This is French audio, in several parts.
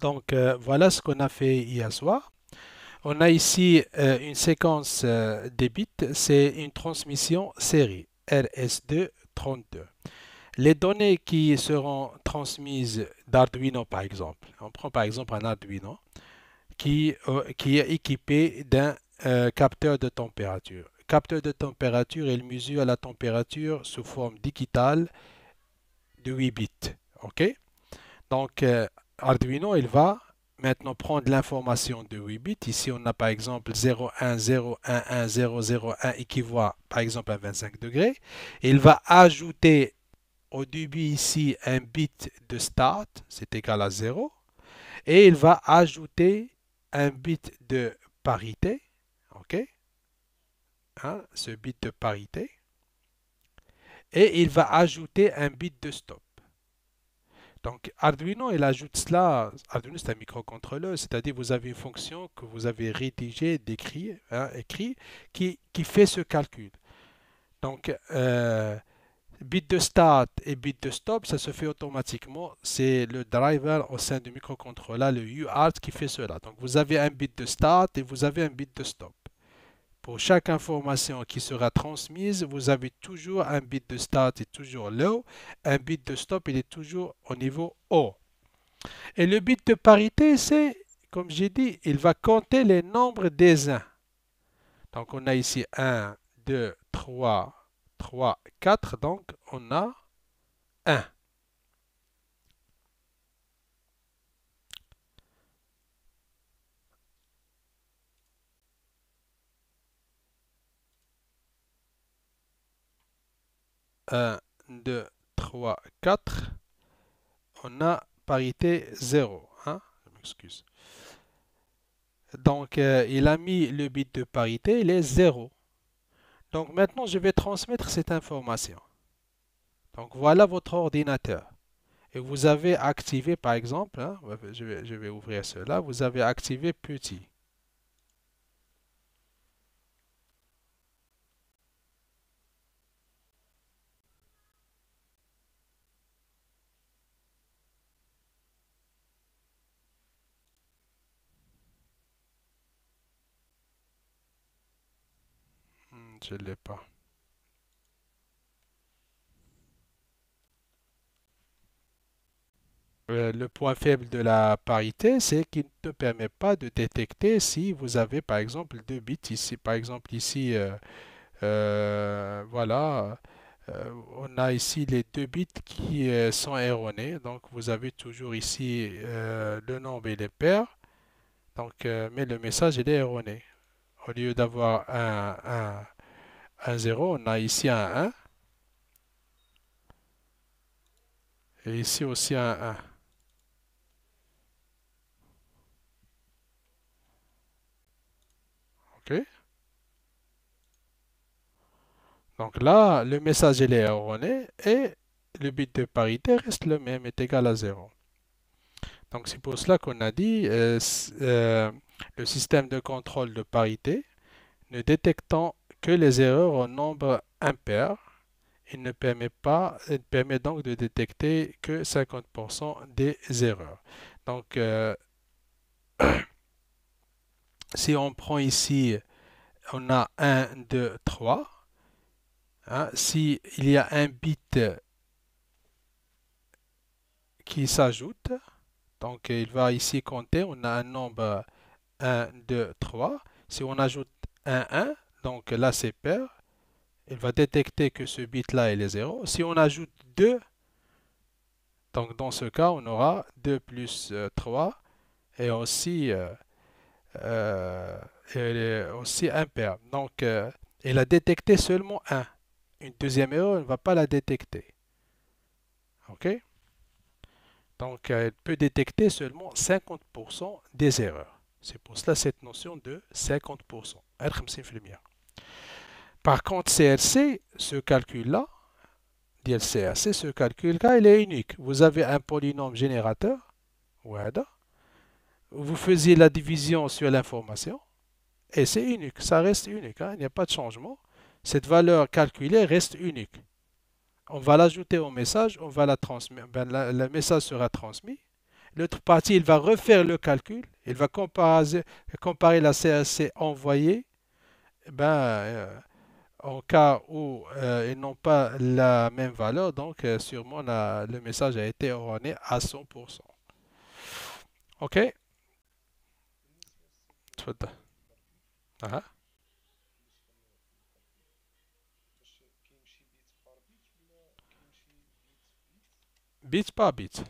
Donc euh, voilà ce qu'on a fait hier soir. On a ici euh, une séquence de euh, des bits, c'est une transmission série RS232. Les données qui seront transmises d'Arduino par exemple, on prend par exemple un Arduino qui, qui est équipé d'un capteur de température. Capteur de température, il mesure la température sous forme digitale de 8 bits. OK? Donc, Arduino, il va maintenant prendre l'information de 8 bits. Ici, on a par exemple qui équivaut par exemple à 25 degrés. Il va ajouter au début ici un bit de start, c'est égal à 0. Et il va ajouter un bit de parité. OK hein, Ce bit de parité. Et il va ajouter un bit de stop. Donc Arduino, il ajoute cela. Arduino, c'est un microcontrôleur, c'est-à-dire vous avez une fonction que vous avez rédigée, décrit, hein, écrit, qui, fait ce calcul. Donc euh, bit de start et bit de stop, ça se fait automatiquement. C'est le driver au sein du microcontrôleur, le UART, qui fait cela. Donc vous avez un bit de start et vous avez un bit de stop. Pour chaque information qui sera transmise, vous avez toujours un bit de start et toujours low, un bit de stop il est toujours au niveau haut. Et le bit de parité, c'est, comme j'ai dit, il va compter les nombres des uns. Donc on a ici 1, 2, 3, 3, 4, donc on a 1. 1, 2, 3, 4. On a parité 0. Hein. Je Donc, euh, il a mis le bit de parité, il est 0. Donc, maintenant, je vais transmettre cette information. Donc, voilà votre ordinateur. Et vous avez activé, par exemple, hein, je vais ouvrir cela, vous avez activé petit. je ne l'ai pas. Euh, le point faible de la parité, c'est qu'il ne te permet pas de détecter si vous avez par exemple deux bits ici. Par exemple ici, euh, euh, voilà, on a ici les deux bits qui sont erronés. Donc vous avez toujours ici le nombre et les paires. Donc, mais le message est erroné. Au lieu d'avoir un, 1-0, on a ici un 1. Et ici aussi un 1. OK Donc là, le message est erroné et le bit de parité reste le même, est égal à 0. Donc c'est pour cela qu'on a dit euh, euh, le système de contrôle de parité ne détectant les erreurs au nombre impair. Il ne permet pas, il permet donc de détecter que 50% des erreurs. Donc, euh, si on prend ici, on a 1, 2, 3. Hein, si il y a un bit qui s'ajoute, donc il va ici compter, on a un nombre 1, 2, 3. Si on ajoute 1 1, donc là c'est pair, il va détecter que ce bit là il est 0. Si on ajoute 2, donc dans ce cas on aura 2 plus 3 euh, et aussi, euh, euh aussi impair. Donc elle euh, il a détecté seulement 1. Une deuxième erreur, elle ne va pas la détecter. OK donc, elle peut détecter seulement 50% des erreurs. C'est pour cela cette notion de 50%. Par contre, CRC, ce calcul-là, CRC, ce calcul-là, il est unique. Vous avez un polynôme générateur, vous faisiez la division sur l'information, et c'est unique, ça reste unique, hein. il n'y a pas de changement. Cette valeur calculée reste unique. On va l'ajouter au message, on va la transmettre, ben, le message sera transmis. L'autre partie, il va refaire le calcul, il va comparer, la CRC envoyée, ben, euh, en cas où euh, ils n'ont pas la même valeur, donc euh, sûrement la, le message a été erroné à 100%. OK ah ah. par bit.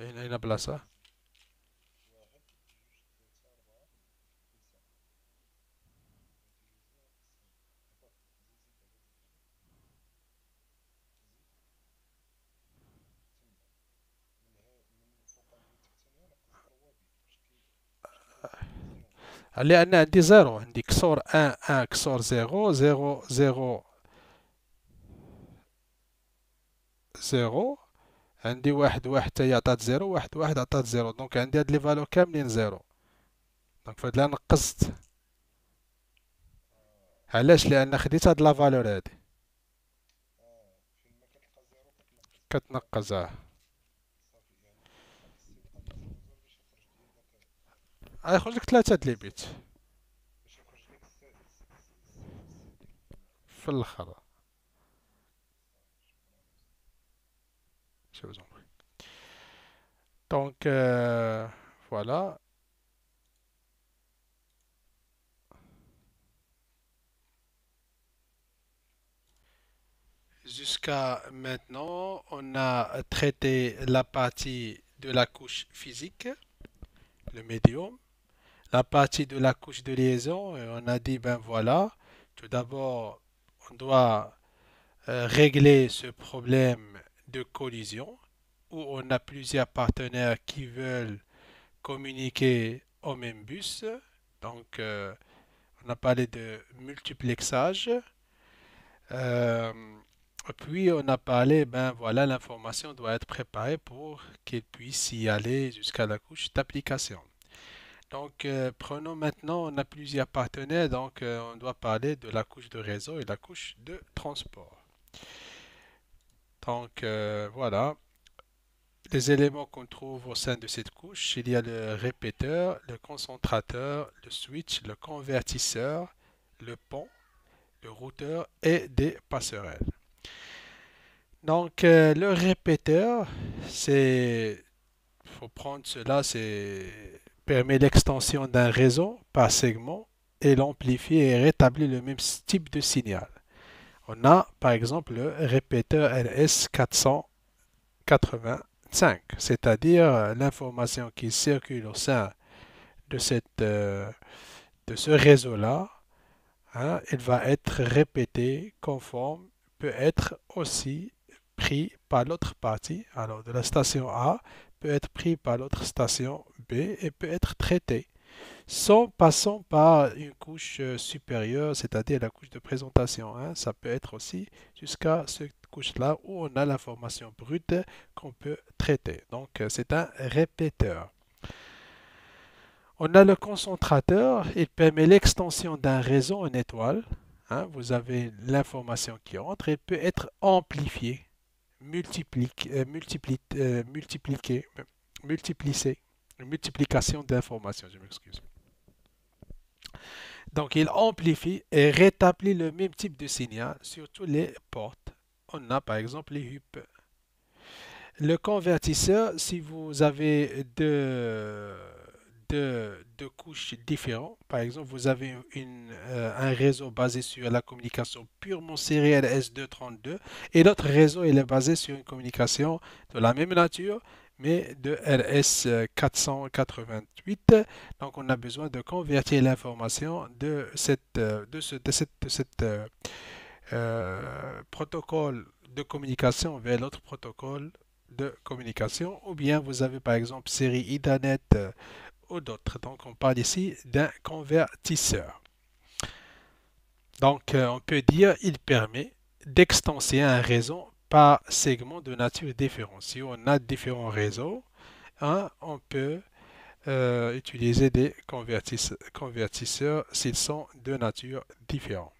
Il n'y a pas ça. على أن عندي زيرو عندي كسور أن أن كسور زيرو زيرو زيرو زيرو عندي واحد واحد تاهي عطات زيرو واحد واحد عطات زيرو دونك عندي هاد لي فالو كاملين زيرو دونك فهاد الآن نقصت علاش لأن خديت هاد لا فالور هادي كتنقص اه غيخرج لك la ليبيت في الاخر je vous en prie. Donc, euh, voilà. Jusqu'à maintenant, on a traité la partie de la couche physique, le médium la partie de la couche de liaison, euh, on a dit, ben voilà, tout d'abord, on doit euh, régler ce problème de collision où on a plusieurs partenaires qui veulent communiquer au même bus. Donc, euh, on a parlé de multiplexage. puis, on a parlé, ben voilà, l'information doit être préparée pour qu'elle puisse y aller jusqu'à la couche d'application. Donc, euh, prenons maintenant, on a plusieurs partenaires, donc euh, on doit parler de la couche de réseau et la couche de transport. Donc, euh, voilà. Les éléments qu'on trouve au sein de cette couche, il y a le répéteur, le concentrateur, le switch, le convertisseur, le pont, le routeur et des passerelles. Donc, le répéteur, c'est... faut prendre cela, c'est permet l'extension d'un réseau par segment et l'amplifier et rétablir le même type de signal. On a par exemple le répéteur ls 485 cest c'est-à-dire euh, l'information qui circule au sein de, cette, euh, de ce réseau-là, hein, elle va être répétée conforme, peut être aussi pris par l'autre partie, alors de la station A, peut être pris par l'autre station et peut être traité sans passant par une couche euh, supérieure, c'est-à-dire la couche de présentation. Ça peut être aussi jusqu'à cette couche-là où on a l'information brute qu'on peut traiter. Donc euh, c'est un répéteur. On a le concentrateur, il permet l'extension d'un réseau en étoile. Hein, vous avez l'information qui entre, et peut être amplifiée, multiplié, euh, multiplié, multipliée multiplication d'informations, je m'excuse. Donc, il amplifie et rétablit le même type de signal sur toutes les portes. On a par exemple les HUP. Le convertisseur, si vous avez deux, deux, couches différentes, par exemple, vous avez euh, un réseau basé sur la communication purement sérielle S232 et l'autre réseau il est basé sur une communication de la même nature, mais de RS488. Donc on a besoin de convertir l'information de, cette, euh, de ce de euh, euh, protocole de communication vers l'autre protocole de communication ou bien vous avez par exemple série Ethernet ou d'autres. Donc on parle ici d'un convertisseur. Donc on peut dire il permet d'extenser un réseau par segment de nature différente. Si on a différents réseaux, hein, on peut euh, utiliser des convertisseurs, s'ils sont de nature différente.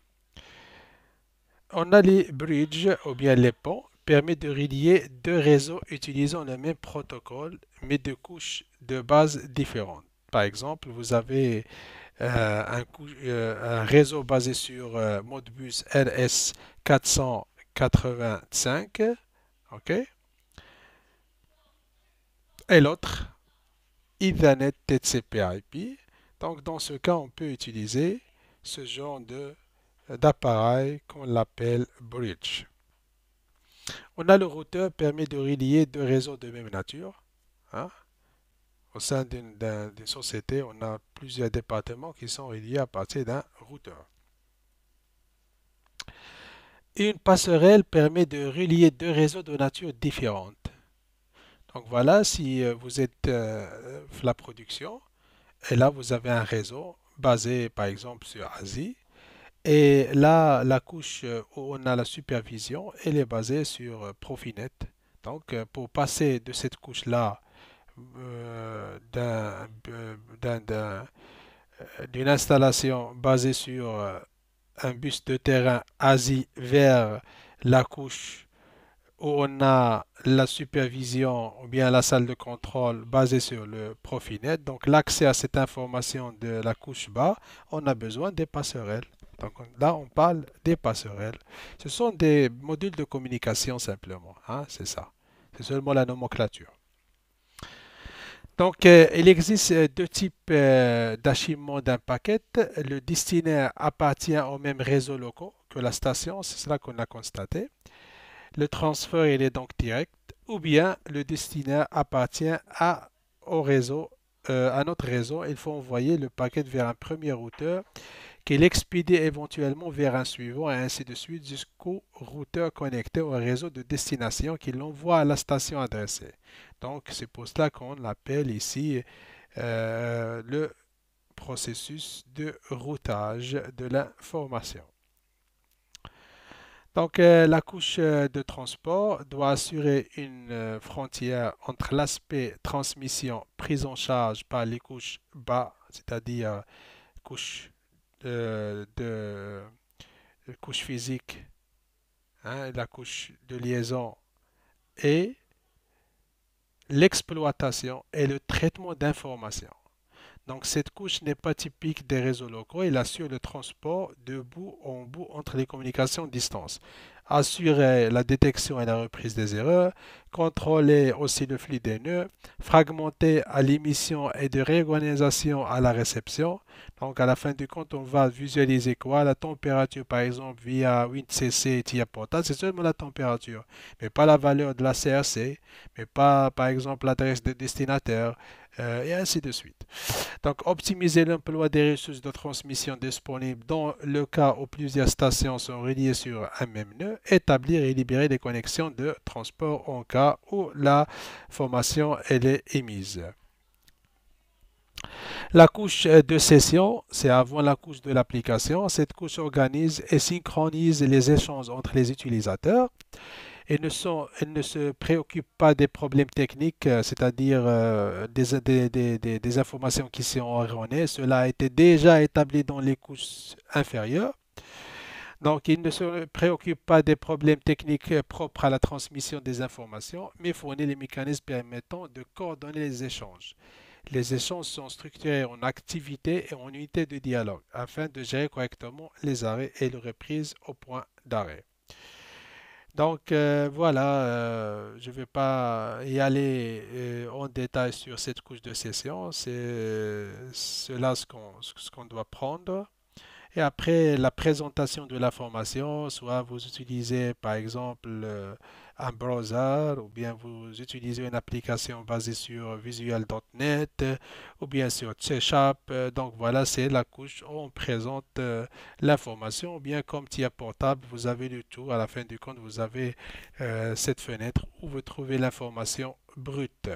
On a les bridges ou bien les ponts permet de relier deux réseaux utilisant le même protocole mais de couches de base différentes. Par exemple, vous avez euh, euh, un, réseau basé sur Modbus RS400 85. OK Et l'autre, Ethernet TCP/IP. Donc, dans ce cas, on peut utiliser ce genre euh, d'appareil qu'on l'appelle bridge. On a le routeur permet de relier deux réseaux de même nature. Hein. Au sein d'une société, on a plusieurs départements qui sont reliés à partir d'un routeur. Une passerelle permet de relier deux réseaux de nature différente. Donc voilà, si euh, vous êtes euh, euh, la production, et là vous avez un réseau basé par exemple sur Asie, et là la couche où on a la supervision, elle est basée sur Profinet. Donc pour passer de cette couche-là d'une installation basée sur un bus de terrain Asie vers la couche où on a la supervision ou bien la salle de contrôle basée sur le Profinet. Donc l'accès à cette information de la couche bas, on a besoin des passerelles. Donc là, on parle des passerelles. Ce sont des modules de communication simplement. Hein, c'est ça. C'est seulement la nomenclature. Donc, euh, il existe euh, deux types euh, d'un paquet. Le destinataire appartient au même réseau local que la station, c'est cela qu'on a constaté. Le transfert, il est donc direct. Ou bien, le destinataire appartient à, au réseau, euh, à notre réseau. Il faut envoyer le paquet vers un premier routeur qu'il expédie éventuellement vers un suivant et ainsi de suite jusqu'au routeur connecté au réseau de destination qui l'envoie à la station adressée. Donc c'est pour cela qu'on l'appelle ici euh, le processus de routage de l'information. Donc, euh, la couche euh, de transport doit assurer une frontière entre l'aspect transmission prise en charge par les couches bas, c'est-à-dire couche de, de, couche physique, hein, la couche de liaison et l'exploitation et le traitement d'informations. Donc cette couche n'est pas typique des réseaux locaux, elle assure le transport de bout en bout entre les communications distance assurer la détection et la reprise des erreurs, contrôler aussi le flux des nœuds, fragmenter à l'émission et de réorganisation à la réception. Donc à la fin du compte, on va visualiser quoi La température par exemple via WinCC et TIA Portal, c'est seulement la température, mais pas la valeur de la CRC, mais pas par exemple l'adresse de destinataire, euh, et ainsi de suite. Donc, optimiser l'emploi des ressources de transmission disponibles dans le cas où plusieurs stations sont reliées sur un même nœud, établir et libérer des connexions de transport en cas où la formation elle est émise. La couche de session, c'est avant la couche de l'application. Cette couche organise et synchronise les échanges entre les utilisateurs. et ne, se préoccupe pas des problèmes techniques, euh, c'est-à-dire euh, des, des, informations qui sont erronées. Cela a été déjà établi dans les couches inférieures. Donc, il ne se préoccupe pas des problèmes techniques euh, propres à la transmission des informations, mais fournit les mécanismes permettant de coordonner les échanges. Les échanges sont structurés en activités et en unités de dialogue afin de gérer correctement les arrêts et les reprises au point d'arrêt. Donc euh, voilà, euh, je ne vais pas y aller en détail sur cette couche de session. C'est cela ce qu'on doit prendre. Et après la présentation de l'information, soit vous utilisez par exemple euh, un browser ou bien vous utilisez une application basée sur visual.net ou bien sur C Sharp. Donc voilà, c'est la couche où on présente euh, l'information bien comme tiers portable, vous avez le tout. À la fin du compte, vous avez euh, cette fenêtre où vous trouvez l'information brute.